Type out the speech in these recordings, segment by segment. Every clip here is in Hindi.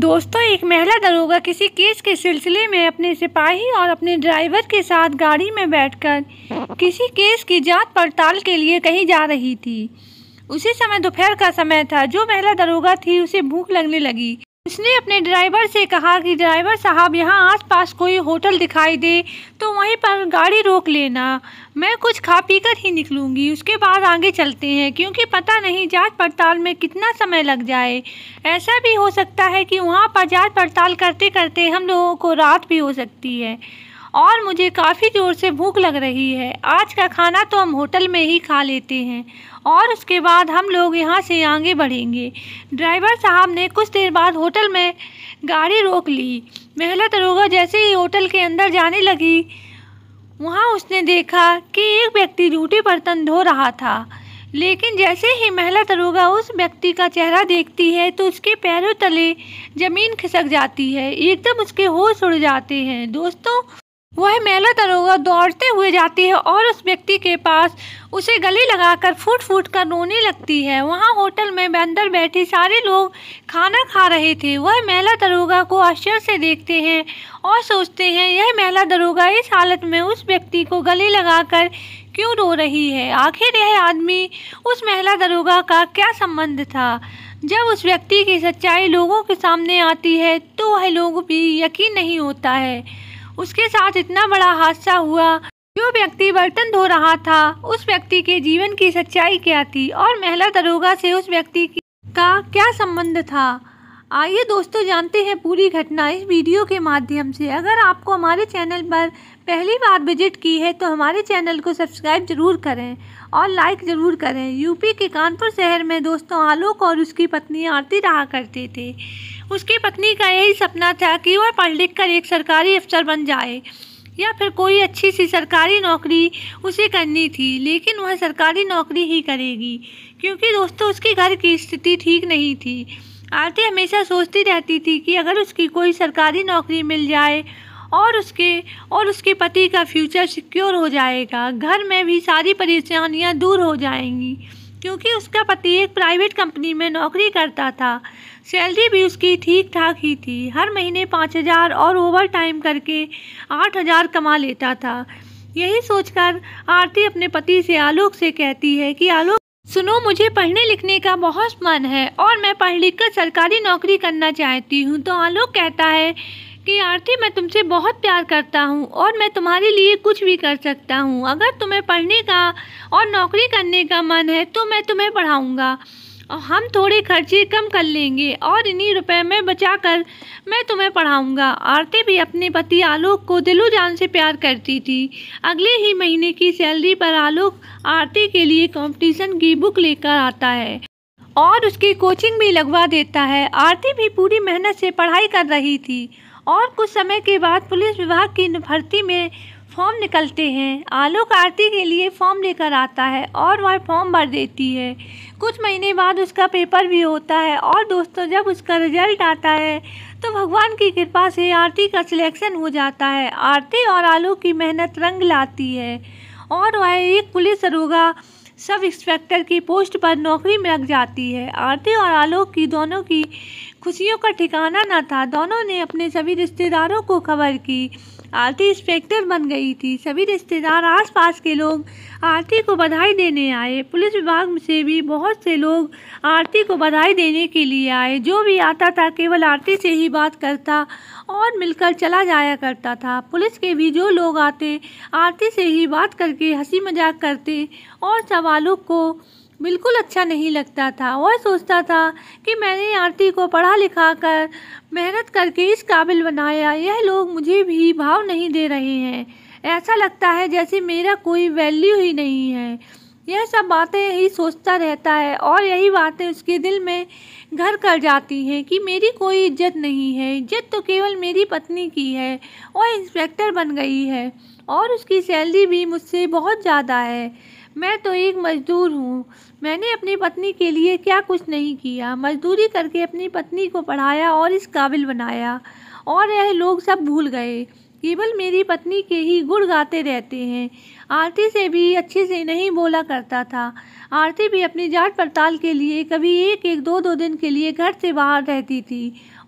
दोस्तों एक महिला दरोगा किसी केस के सिलसिले में अपने सिपाही और अपने ड्राइवर के साथ गाड़ी में बैठकर किसी केस की जांच पड़ताल के लिए कहीं जा रही थी उसी समय दोपहर का समय था जो महिला दरोगा थी उसे भूख लगने लगी उसने अपने ड्राइवर से कहा कि ड्राइवर साहब यहाँ आसपास कोई होटल दिखाई दे तो वहीं पर गाड़ी रोक लेना मैं कुछ खा पी कर ही निकलूँगी उसके बाद आगे चलते हैं क्योंकि पता नहीं जांच पड़ताल में कितना समय लग जाए ऐसा भी हो सकता है कि वहाँ पर जांच पड़ताल करते करते हम लोगों को रात भी हो सकती है और मुझे काफ़ी ज़ोर से भूख लग रही है आज का खाना तो हम होटल में ही खा लेते हैं और उसके बाद हम लोग यहाँ से आगे बढ़ेंगे ड्राइवर साहब ने कुछ देर बाद होटल में गाड़ी रोक ली महिला दरोगा जैसे ही होटल के अंदर जाने लगी वहाँ उसने देखा कि एक व्यक्ति जूठे बर्तन धो रहा था लेकिन जैसे ही महिला दरोगा उस व्यक्ति का चेहरा देखती है तो उसके पैरों तले ज़मीन खिसक जाती है एकदम उसके होश उड़ जाते हैं दोस्तों वह मेला दरोगा दौड़ते हुए जाती है और उस व्यक्ति के पास उसे गले लगाकर फूट फूट कर रोने लगती है वहाँ होटल में अंदर बैठे सारे लोग खाना खा रहे थे वह महिला दरोगा को आश्चर्य से देखते हैं और सोचते हैं यह महिला दरोगा इस हालत में उस व्यक्ति को गले लगाकर क्यों रो रही है आखिर यह आदमी उस महिला दरोगा का क्या संबंध था जब उस व्यक्ति की सच्चाई लोगों के सामने आती है तो वह लोग भी यकीन नहीं होता है उसके साथ इतना बड़ा हादसा हुआ जो व्यक्ति बर्तन धो रहा था उस व्यक्ति के जीवन की सच्चाई क्या थी और महिला दरोगा से उस व्यक्ति का क्या संबंध था आइए दोस्तों जानते हैं पूरी घटना इस वीडियो के माध्यम से अगर आपको हमारे चैनल पर पहली बार विजिट की है तो हमारे चैनल को सब्सक्राइब जरूर करें और लाइक ज़रूर करें यूपी के कानपुर शहर में दोस्तों आलोक और उसकी पत्नी आरती रहा करते थे उसकी पत्नी का यही सपना था कि वह पढ़ लिख कर एक सरकारी अफसर बन जाए या फिर कोई अच्छी सी सरकारी नौकरी उसे करनी थी लेकिन वह सरकारी नौकरी ही करेगी क्योंकि दोस्तों उसके घर की स्थिति ठीक नहीं थी आरती हमेशा सोचती रहती थी कि अगर उसकी कोई सरकारी नौकरी मिल जाए और उसके और उसके पति का फ्यूचर सिक्योर हो जाएगा घर में भी सारी परेशानियाँ दूर हो जाएंगी क्योंकि उसका पति एक प्राइवेट कंपनी में नौकरी करता था सैलरी भी उसकी ठीक ठाक ही थी हर महीने पाँच हज़ार और ओवर टाइम करके आठ हज़ार कमा लेता था यही सोचकर आरती अपने पति से आलोक से कहती है कि आलोक सुनो मुझे पढ़ने लिखने का बहुत मन है और मैं पढ़ लिख कर सरकारी नौकरी करना चाहती हूँ तो आलोक कहता है कि आरती मैं तुमसे बहुत प्यार करता हूँ और मैं तुम्हारे लिए कुछ भी कर सकता हूँ अगर तुम्हें पढ़ने का और नौकरी करने का मन है तो मैं तुम्हें पढ़ाऊँगा और हम थोड़े खर्चे कम कर लेंगे और इन्हीं रुपए में बचा कर मैं तुम्हें पढ़ाऊँगा आरती भी अपने पति आलोक को दिलो जान से प्यार करती थी अगले ही महीने की सैलरी पर आलोक आरती के लिए कॉम्पिटिशन की बुक लेकर आता है और उसकी कोचिंग भी लगवा देता है आरती भी पूरी मेहनत से पढ़ाई कर रही थी और कुछ समय के बाद पुलिस विभाग की भर्ती में फॉर्म निकलते हैं आलोक आरती के लिए फॉर्म लेकर आता है और वह फॉर्म भर देती है कुछ महीने बाद उसका पेपर भी होता है और दोस्तों जब उसका रिजल्ट आता है तो भगवान की कृपा से आरती का सिलेक्शन हो जाता है आरती और आलोक की मेहनत रंग लाती है और वह एक पुलिस दरोगा सब इंस्पेक्टर की पोस्ट पर नौकरी में लग जाती है आरती और आलोक की दोनों की खुशियों का ठिकाना न था दोनों ने अपने सभी रिश्तेदारों को खबर की आरती इंस्पेक्टर बन गई थी सभी रिश्तेदार आसपास के लोग आरती को बधाई देने आए पुलिस विभाग से भी बहुत से लोग आरती को बधाई देने के लिए आए जो भी आता था केवल आरती से ही बात करता और मिलकर चला जाया करता था पुलिस के भी जो लोग आते आरती से ही बात करके हंसी मजाक करते और सवालों को बिल्कुल अच्छा नहीं लगता था वह सोचता था कि मैंने आरती को पढ़ा लिखा कर मेहनत करके इस काबिल बनाया यह लोग मुझे भी भाव नहीं दे रहे हैं ऐसा लगता है जैसे मेरा कोई वैल्यू ही नहीं है यह सब बातें ही सोचता रहता है और यही बातें उसके दिल में घर कर जाती हैं कि मेरी कोई इज्जत नहीं है इज्जत तो केवल मेरी पत्नी की है वह इंस्पेक्टर बन गई है और उसकी सैलरी भी मुझसे बहुत ज़्यादा है मैं तो एक मजदूर हूँ मैंने अपनी पत्नी के लिए क्या कुछ नहीं किया मजदूरी करके अपनी पत्नी को पढ़ाया और इस काबिल बनाया और यह लोग सब भूल गए केवल मेरी पत्नी के ही गुड़ गाते रहते हैं आरती से भी अच्छे से नहीं बोला करता था आरती भी अपनी जाट पड़ताल के लिए कभी एक एक दो दो दिन के लिए घर से बाहर रहती थी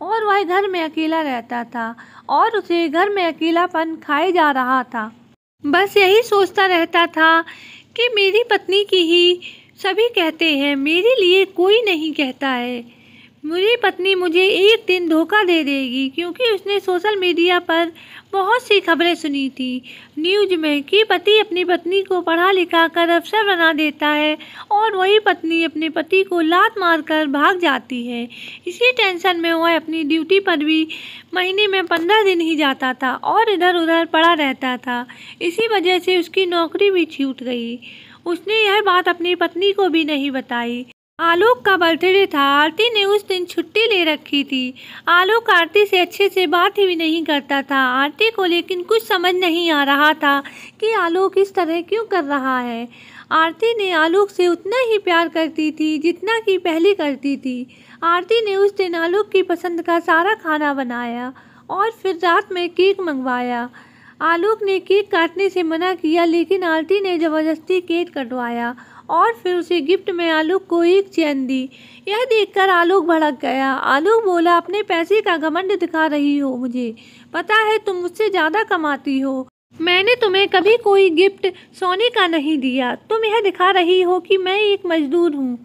और वह घर में अकेला रहता था और उसे घर में अकेलापन खाए जा रहा था बस यही सोचता रहता था कि मेरी पत्नी की ही सभी कहते हैं मेरे लिए कोई नहीं कहता है मेरी पत्नी मुझे एक दिन धोखा दे देगी क्योंकि उसने सोशल मीडिया पर बहुत सी खबरें सुनी थी न्यूज में कि पति अपनी पत्नी को पढ़ा लिखा कर अफसर बना देता है और वही पत्नी अपने पति को लात मारकर भाग जाती है इसी टेंशन में वह अपनी ड्यूटी पर भी महीने में पंद्रह दिन ही जाता था और इधर उधर पड़ा रहता था इसी वजह से उसकी नौकरी भी छूट गई उसने यह बात अपनी पत्नी को भी नहीं बताई आलोक का बर्थडे था आरती ने उस दिन छुट्टी ले रखी थी आलोक आरती से अच्छे से बात ही नहीं करता था आरती को लेकिन कुछ समझ नहीं आ रहा था कि आलोक इस तरह क्यों कर रहा है आरती ने आलोक से उतना ही प्यार करती थी जितना कि पहले करती थी आरती ने उस दिन आलोक की पसंद का सारा खाना बनाया और फिर रात में केक मंगवाया आलोक ने केक काटने से मना किया लेकिन आरती ने ज़बरदस्ती केक कटवाया और फिर उसे गिफ्ट में आलोक को एक चैन दी यह देखकर आलोक भड़क गया आलोक बोला अपने पैसे का घमंड दिखा रही हो मुझे पता है तुम मुझसे ज़्यादा कमाती हो मैंने तुम्हें कभी कोई गिफ्ट सोने का नहीं दिया तुम यह दिखा रही हो कि मैं एक मजदूर हूँ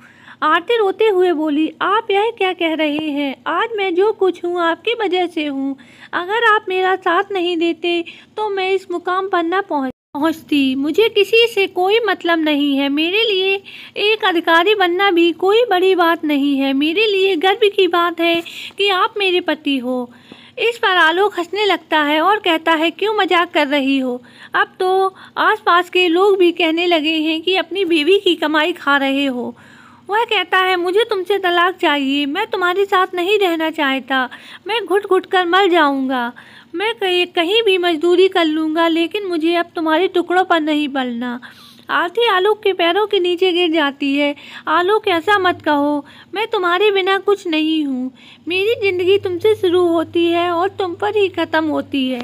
आरती रोते हुए बोली आप यह क्या कह रहे हैं आज मैं जो कुछ हूँ आपकी वजह से हूँ अगर आप मेरा साथ नहीं देते तो मैं इस मुकाम पर ना पहुँच पहुंचती मुझे किसी से कोई मतलब नहीं है मेरे लिए एक अधिकारी बनना भी कोई बड़ी बात नहीं है मेरे लिए गर्व की बात है कि आप मेरे पति हो इस पर आलोक हंसने लगता है और कहता है क्यों मजाक कर रही हो अब तो आसपास के लोग भी कहने लगे हैं कि अपनी बीवी की कमाई खा रहे हो वह कहता है मुझे तुमसे तलाक चाहिए मैं तुम्हारे साथ नहीं रहना चाहता मैं घुट घुट कर मर जाऊंगा मैं कहीं कहीं भी मजदूरी कर लूँगा लेकिन मुझे अब तुम्हारे टुकड़ों पर नहीं पलना आरती आलोक के पैरों के नीचे गिर जाती है आलोक ऐसा मत कहो मैं तुम्हारे बिना कुछ नहीं हूँ मेरी ज़िंदगी तुमसे शुरू होती है और तुम पर ही ख़त्म होती है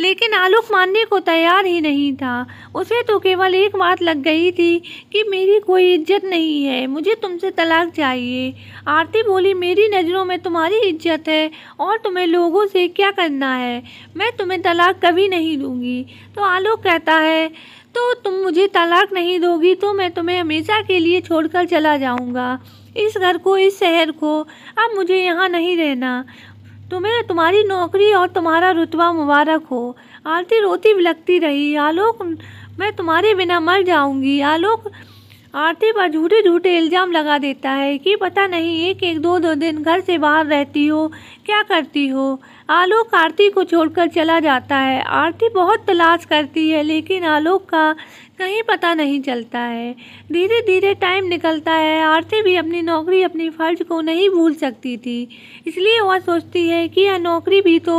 लेकिन आलोक मानने को तैयार ही नहीं था उसे तो केवल एक बात लग गई थी कि मेरी कोई इज्जत नहीं है मुझे तुमसे तलाक चाहिए आरती बोली मेरी नज़रों में तुम्हारी इज्जत है और तुम्हें लोगों से क्या करना है मैं तुम्हें तलाक कभी नहीं दूंगी तो आलोक कहता है तो तुम मुझे तलाक नहीं दोगी तो मैं तुम्हें हमेशा के लिए छोड़कर चला जाऊँगा इस घर को इस शहर को अब मुझे यहाँ नहीं रहना तुम्हें तुम्हारी नौकरी और तुम्हारा रुतबा मुबारक हो आरती रोती बिलकती रही आलोक मैं तुम्हारे बिना मर जाऊंगी आलोक आरती पर झूठे झूठे इल्ज़ाम लगा देता है कि पता नहीं एक एक दो दो दिन घर से बाहर रहती हो क्या करती हो आलोक आरती को छोड़कर चला जाता है आरती बहुत तलाश करती है लेकिन आलोक का कहीं पता नहीं चलता है धीरे धीरे टाइम निकलता है आरती भी अपनी नौकरी अपनी फ़र्ज को नहीं भूल सकती थी इसलिए वह सोचती है कि यह नौकरी भी तो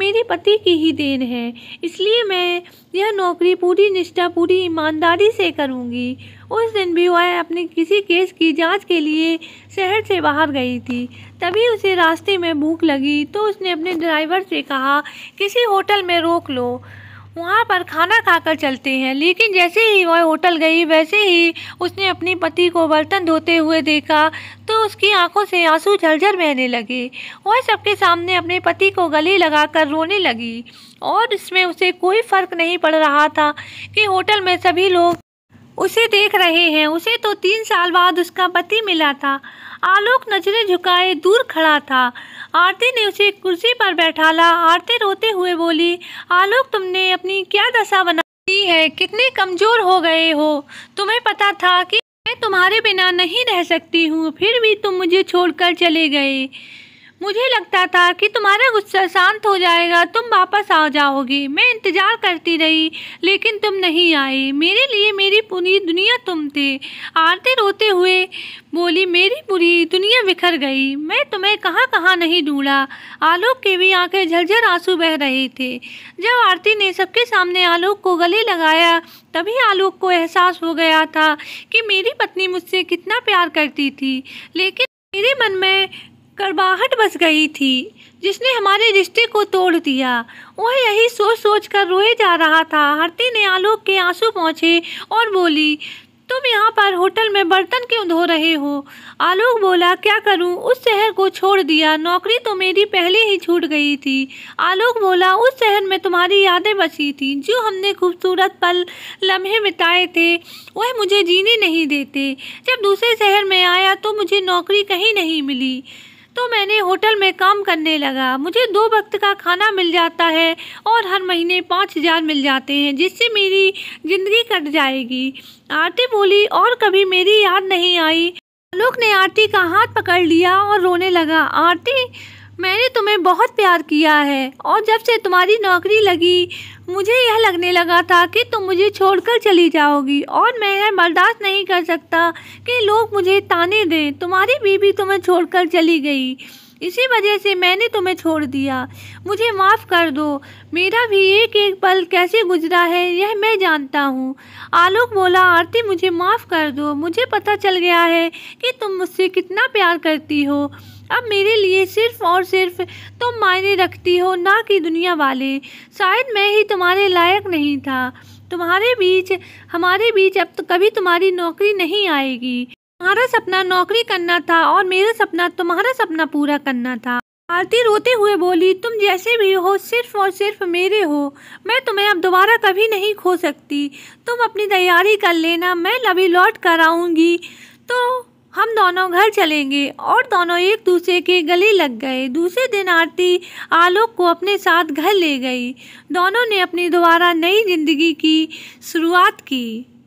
मेरे पति की ही देन है इसलिए मैं यह नौकरी पूरी निष्ठा पूरी ईमानदारी से करूँगी उस दिन भी वह अपने किसी केस की जांच के लिए शहर से बाहर गई थी तभी उसे रास्ते में भूख लगी तो उसने अपने ड्राइवर से कहा किसी होटल में रोक लो वहाँ पर खाना खाकर चलते हैं लेकिन जैसे ही वह होटल गई वैसे ही उसने अपने पति को बर्तन धोते हुए देखा तो उसकी आंखों से आंसू झरझर बहने लगे वह सबके सामने अपने पति को गले लगाकर रोने लगी और इसमें उसे कोई फर्क नहीं पड़ रहा था कि होटल में सभी लोग उसे देख रहे हैं उसे तो तीन साल बाद उसका पति मिला था आलोक नजरें झुकाए दूर खड़ा था आरती ने उसे कुर्सी पर बैठाला आरती रोते हुए बोली आलोक तुमने अपनी क्या दशा बना दी है कितने कमजोर हो गए हो तुम्हें पता था कि मैं तुम्हारे बिना नहीं रह सकती हूँ फिर भी तुम मुझे छोड़कर चले गए मुझे लगता था कि तुम्हारा गुस्सा शांत हो जाएगा तुम वापस आ जाओगी मैं इंतज़ार करती रही लेकिन तुम नहीं आई मेरे लिए मेरी पूरी दुनिया तुम थे आरती रोते हुए बोली मेरी पूरी दुनिया बिखर गई मैं तुम्हें कहाँ कहाँ नहीं ढूंढा आलोक के भी आंखें झरझर आंसू बह रहे थे जब आरती ने सबके सामने आलोक को गले लगाया तभी आलोक को एहसास हो गया था कि मेरी पत्नी मुझसे कितना प्यार करती थी लेकिन मेरे मन में कड़वाहट बस गई थी जिसने हमारे रिश्ते को तोड़ दिया वह यही सोच सोच कर रोए जा रहा था हरती ने आलोक के आंसू पहुँचे और बोली तुम यहाँ पर होटल में बर्तन क्यों धो रहे हो आलोक बोला क्या करूँ उस शहर को छोड़ दिया नौकरी तो मेरी पहले ही छूट गई थी आलोक बोला उस शहर में तुम्हारी यादें बसी थी जो हमने खूबसूरत पल लम्हे बिताए थे वह मुझे जीने नहीं देते जब दूसरे शहर में आया तो मुझे नौकरी कहीं नहीं मिली तो मैंने होटल में काम करने लगा मुझे दो वक्त का खाना मिल जाता है और हर महीने पाँच हज़ार मिल जाते हैं जिससे मेरी ज़िंदगी कट जाएगी आरती बोली और कभी मेरी याद नहीं आई आलोक ने आरती का हाथ पकड़ लिया और रोने लगा आरती मैंने तुम्हें बहुत प्यार किया है और जब से तुम्हारी नौकरी लगी मुझे यह लगने लगा था कि तुम मुझे छोड़कर चली जाओगी और मैं यह बर्दाश्त नहीं कर सकता कि लोग मुझे ताने दें तुम्हारी बीबी तुम्हें छोड़कर चली गई इसी वजह से मैंने तुम्हें छोड़ दिया मुझे माफ़ कर दो मेरा भी एक एक पल कैसे गुजरा है यह मैं जानता हूँ आलोक बोला आरती मुझे माफ़ कर दो मुझे पता चल गया है कि तुम मुझसे कितना प्यार करती हो अब मेरे लिए सिर्फ और सिर्फ तुम मायने रखती हो ना कि दुनिया वाले शायद मैं ही तुम्हारे लायक नहीं था तुम्हारे बीच हमारे बीच अब तो कभी तुम्हारी नौकरी नहीं आएगी तुम्हारा सपना नौकरी करना था और मेरा सपना तुम्हारा सपना पूरा करना था आरती रोते हुए बोली तुम जैसे भी हो सिर्फ और सिर्फ मेरे हो मैं तुम्हें अब दोबारा कभी नहीं खो सकती तुम अपनी तैयारी कर लेना मैं लभी लौट कर आऊँगी तो हम दोनों घर चलेंगे और दोनों एक दूसरे के गले लग गए दूसरे दिन आरती आलोक को अपने साथ घर ले गई दोनों ने अपनी दोबारा नई जिंदगी की शुरुआत की